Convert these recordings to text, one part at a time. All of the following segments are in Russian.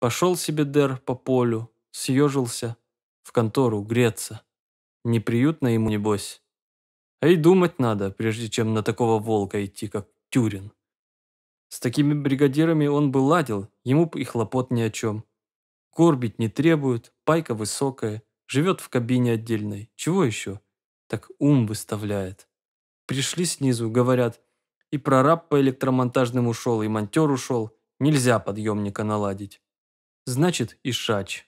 Пошел себе Дер по полю, съежился, в контору греться. Неприютно ему, небось. А и думать надо, прежде чем на такого волка идти, как Тюрин. С такими бригадирами он бы ладил, ему и хлопот ни о чем. Корбить не требует, пайка высокая, живет в кабине отдельной. Чего еще? Так ум выставляет. Пришли снизу, говорят, и прораб по электромонтажным ушел, и монтер ушел. Нельзя подъемника наладить значит и шач.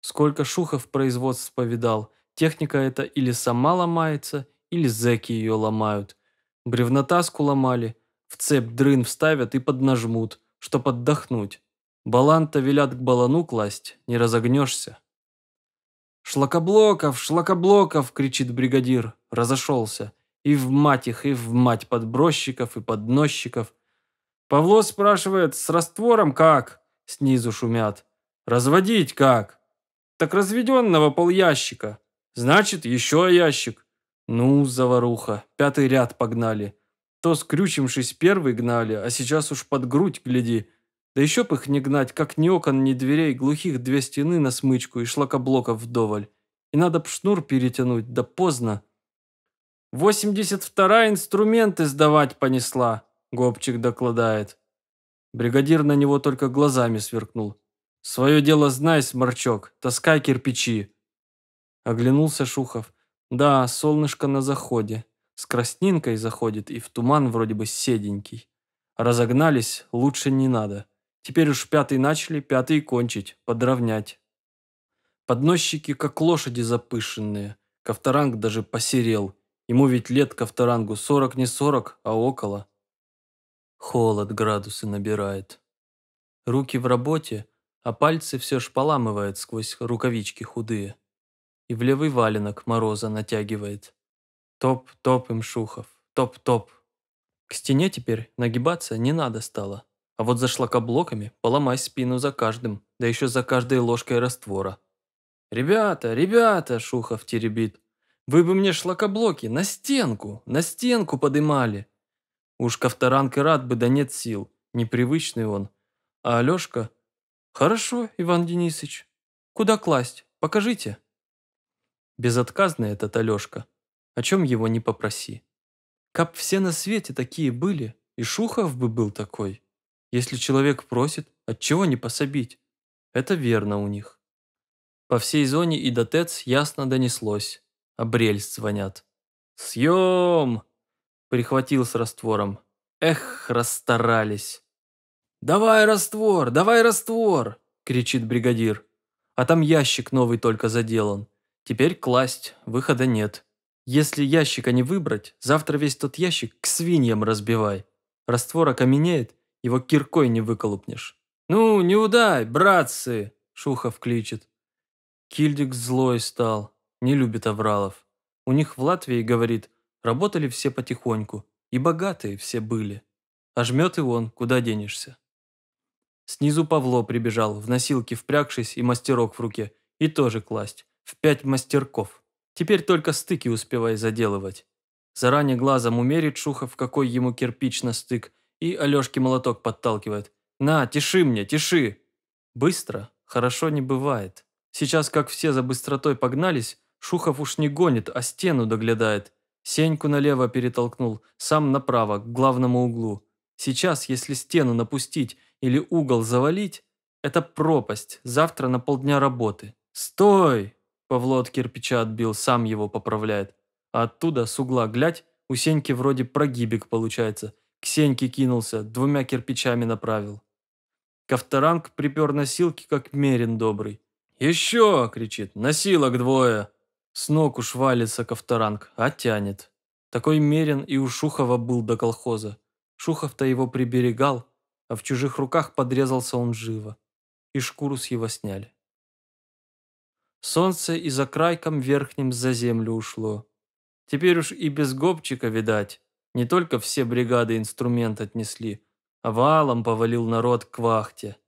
Сколько шухов производств повидал, техника эта или сама ломается, или зэки ее ломают. Бревнотаску ломали, в цепь дрын вставят и поднажмут, чтоб отдохнуть. Баланта велят к балану класть, не разогнешься. «Шлакоблоков, шлакоблоков!» – кричит бригадир. Разошелся. И в мать их, и в мать подбросчиков, и подносчиков. Павло спрашивает, с раствором как? Снизу шумят. «Разводить как?» «Так разведенного полящика. Значит, еще ящик». «Ну, заваруха, пятый ряд погнали. То скрючившись первый гнали, а сейчас уж под грудь гляди. Да еще бы их не гнать, как ни окон, ни дверей, глухих две стены на смычку и шлакоблоков вдоволь. И надо б шнур перетянуть, да поздно». «Восемьдесят вторая инструменты сдавать понесла», — Гопчик докладает. Бригадир на него только глазами сверкнул. «Свое дело знай, сморчок, таскай кирпичи!» Оглянулся Шухов. «Да, солнышко на заходе. С краснинкой заходит и в туман вроде бы седенький. Разогнались, лучше не надо. Теперь уж пятый начали, пятый кончить, подровнять». Подносчики, как лошади запышенные. Ковторанг даже посерел. Ему ведь лет Ковторангу сорок не сорок, а около. Холод градусы набирает. Руки в работе, а пальцы все ж поламывает сквозь рукавички худые. И в левый валенок мороза натягивает. Топ-топ им шухов, топ-топ. К стене теперь нагибаться не надо стало. А вот за шлакоблоками поломай спину за каждым, да еще за каждой ложкой раствора. «Ребята, ребята!» – Шухов теребит. «Вы бы мне шлакоблоки на стенку, на стенку подымали! Уж Ковторанг и рад бы, да нет сил. Непривычный он. А Алешка? Хорошо, Иван Денисович. Куда класть? Покажите. Безотказный этот Алешка. О чем его не попроси. Кап все на свете такие были, и Шухов бы был такой. Если человек просит, от чего не пособить? Это верно у них. По всей зоне и до ТЭЦ ясно донеслось. Обрельс звонят. «Съем!» Прихватил с раствором. Эх, расстарались. «Давай раствор, давай раствор!» кричит бригадир. А там ящик новый только заделан. Теперь класть, выхода нет. Если ящика не выбрать, завтра весь тот ящик к свиньям разбивай. Раствор окаменеет, его киркой не выколупнешь. «Ну, не удай, братцы!» – Шухов кличет. Кильдик злой стал, не любит авралов. У них в Латвии, говорит, Работали все потихоньку, и богатые все были. А жмет и вон, куда денешься. Снизу Павло прибежал, в носилке впрягшись и мастерок в руке, и тоже класть, в пять мастерков. Теперь только стыки успевай заделывать. Заранее глазом умерит Шухов, какой ему кирпич на стык, и Алешке молоток подталкивает. «На, тиши мне, тиши!» Быстро хорошо не бывает. Сейчас, как все за быстротой погнались, Шухов уж не гонит, а стену доглядает. Сеньку налево перетолкнул, сам направо, к главному углу. Сейчас, если стену напустить или угол завалить, это пропасть, завтра на полдня работы. «Стой!» – Павло от кирпича отбил, сам его поправляет. А оттуда, с угла глядь, у Сеньки вроде прогибик получается. К Сеньке кинулся, двумя кирпичами направил. Ковторанг припер носилки, как мерин добрый. «Еще!» – кричит. «Носилок двое!» С ног уж валится Ковторанг, а тянет. Такой мерен и у Шухова был до колхоза. Шухов-то его приберегал, а в чужих руках подрезался он живо. И шкуру с его сняли. Солнце и за крайком верхним за землю ушло. Теперь уж и без гопчика, видать, не только все бригады инструмент отнесли, а валом повалил народ к вахте.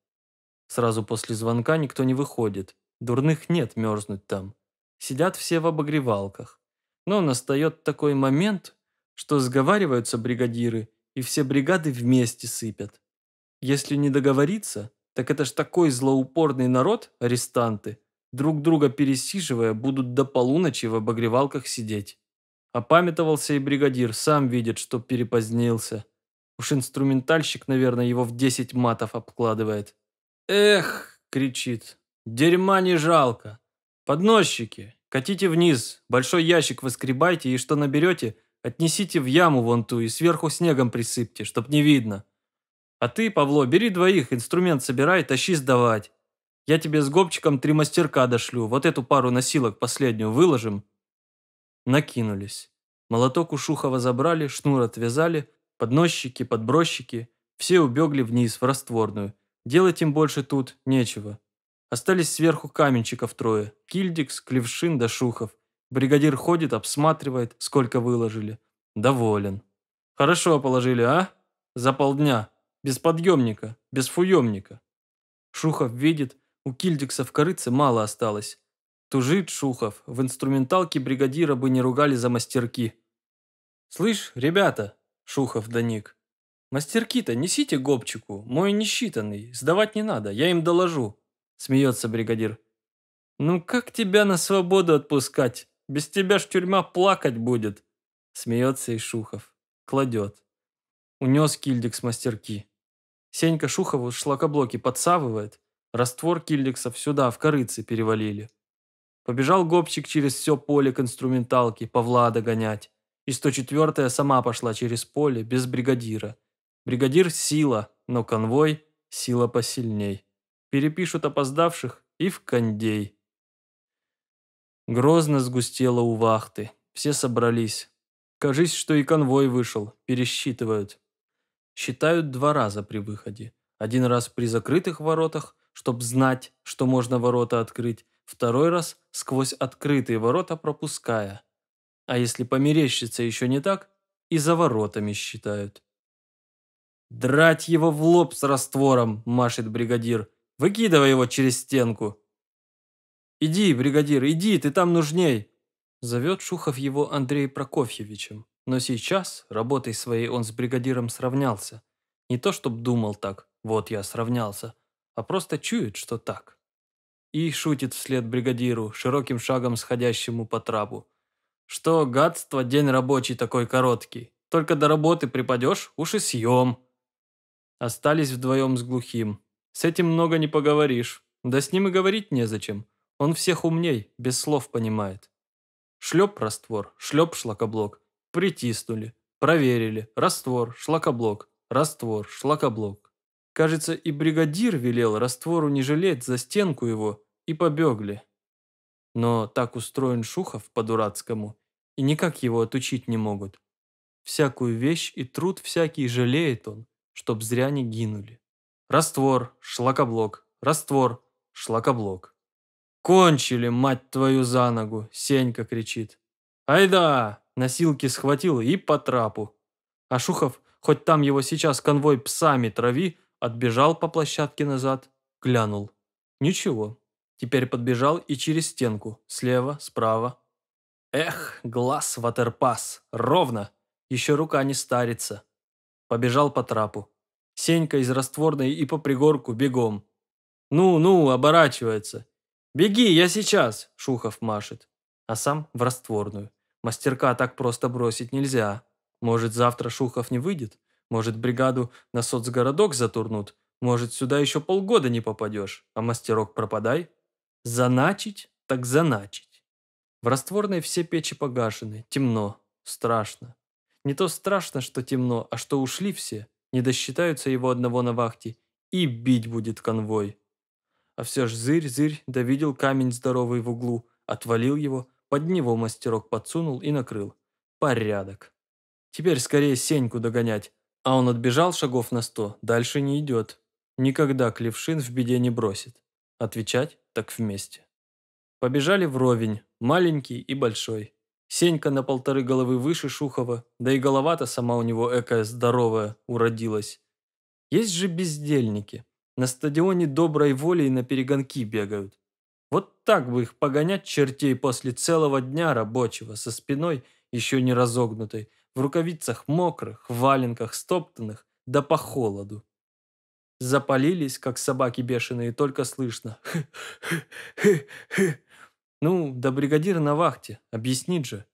Сразу после звонка никто не выходит. Дурных нет мерзнуть там сидят все в обогревалках. Но настает такой момент, что сговариваются бригадиры, и все бригады вместе сыпят. Если не договориться, так это ж такой злоупорный народ, арестанты, друг друга пересиживая, будут до полуночи в обогревалках сидеть. Опамятовался и бригадир, сам видит, что перепозднился. Уж инструментальщик, наверное, его в десять матов обкладывает. «Эх!» — кричит. «Дерьма не жалко! «Подносчики, катите вниз, большой ящик выскребайте, и что наберете, отнесите в яму вон ту и сверху снегом присыпьте, чтоб не видно. А ты, Павло, бери двоих, инструмент собирай, тащи сдавать. Я тебе с гопчиком три мастерка дошлю, вот эту пару носилок последнюю выложим». Накинулись. Молоток у Шухова забрали, шнур отвязали, подносчики, подбросчики, все убегли вниз в растворную. Делать им больше тут нечего. Остались сверху каменщиков трое. Кильдикс, Клевшин да Шухов. Бригадир ходит, обсматривает, сколько выложили. Доволен. Хорошо положили, а? За полдня. Без подъемника, без фуемника. Шухов видит, у Кильдикса в корыце мало осталось. Тужит Шухов, в инструменталке бригадира бы не ругали за мастерки. «Слышь, ребята!» – Шухов доник. «Мастерки-то несите гопчику, мой несчитанный, сдавать не надо, я им доложу. Смеется бригадир. Ну как тебя на свободу отпускать? Без тебя ж тюрьма плакать будет. Смеется и Шухов. Кладет. Унес кильдик с мастерки. Сенька Шухову шлакоблоки подсавывает. Раствор кильдиксов сюда, в корыце, перевалили. Побежал гопчик через все поле к инструменталке, Павла догонять. И 104-я сама пошла через поле, без бригадира. Бригадир – сила, но конвой – сила посильней перепишут опоздавших и в кондей. Грозно сгустело у вахты. Все собрались. Кажись, что и конвой вышел. Пересчитывают. Считают два раза при выходе. Один раз при закрытых воротах, чтобы знать, что можно ворота открыть. Второй раз сквозь открытые ворота пропуская. А если померещится еще не так, и за воротами считают. «Драть его в лоб с раствором!» – машет бригадир – Выкидывай его через стенку!» «Иди, бригадир, иди, ты там нужней!» Зовет Шухов его Андрей Прокофьевичем. Но сейчас работой своей он с бригадиром сравнялся. Не то чтоб думал так, вот я сравнялся, а просто чует, что так. И шутит вслед бригадиру, широким шагом сходящему по трапу. «Что, гадство, день рабочий такой короткий. Только до работы припадешь, уж и съем». Остались вдвоем с глухим. С этим много не поговоришь. Да с ним и говорить незачем. Он всех умней, без слов понимает. Шлеп раствор, шлеп шлакоблок. Притиснули, проверили, раствор, шлакоблок, раствор, шлакоблок. Кажется, и бригадир велел раствору не жалеть за стенку его, и побегли. Но так устроен Шухов по-дурацкому, и никак его отучить не могут. Всякую вещь и труд всякий жалеет он, чтоб зря не гинули. Раствор, шлакоблок, раствор, шлакоблок. «Кончили, мать твою, за ногу!» – Сенька кричит. «Айда!» – носилки схватил и по трапу. Ашухов, хоть там его сейчас конвой псами трави, отбежал по площадке назад, глянул. Ничего. Теперь подбежал и через стенку, слева, справа. Эх, глаз ватерпас, ровно, еще рука не старится. Побежал по трапу. Сенька из растворной и по пригорку бегом. «Ну-ну, оборачивается». «Беги, я сейчас!» – Шухов машет. А сам в растворную. Мастерка так просто бросить нельзя. Может, завтра Шухов не выйдет? Может, бригаду на соцгородок затурнут? Может, сюда еще полгода не попадешь, а мастерок пропадай? Заначить? Так заначить. В растворной все печи погашены. Темно. Страшно. Не то страшно, что темно, а что ушли все – не досчитаются его одного на вахте, и бить будет конвой. А все ж зырь-зырь видел камень здоровый в углу, отвалил его, под него мастерок подсунул и накрыл. Порядок. Теперь скорее Сеньку догонять. А он отбежал шагов на сто, дальше не идет. Никогда Клевшин в беде не бросит. Отвечать так вместе. Побежали вровень, маленький и большой. Сенька на полторы головы выше Шухова, да и голова-то сама у него экая здоровая уродилась. Есть же бездельники. На стадионе доброй и на перегонки бегают. Вот так бы их погонять чертей после целого дня рабочего, со спиной еще не разогнутой, в рукавицах мокрых, в валенках стоптанных, да по холоду. Запалились, как собаки бешеные, только слышно. Хы -хы -хы ну, да бригадир на вахте, объяснит же.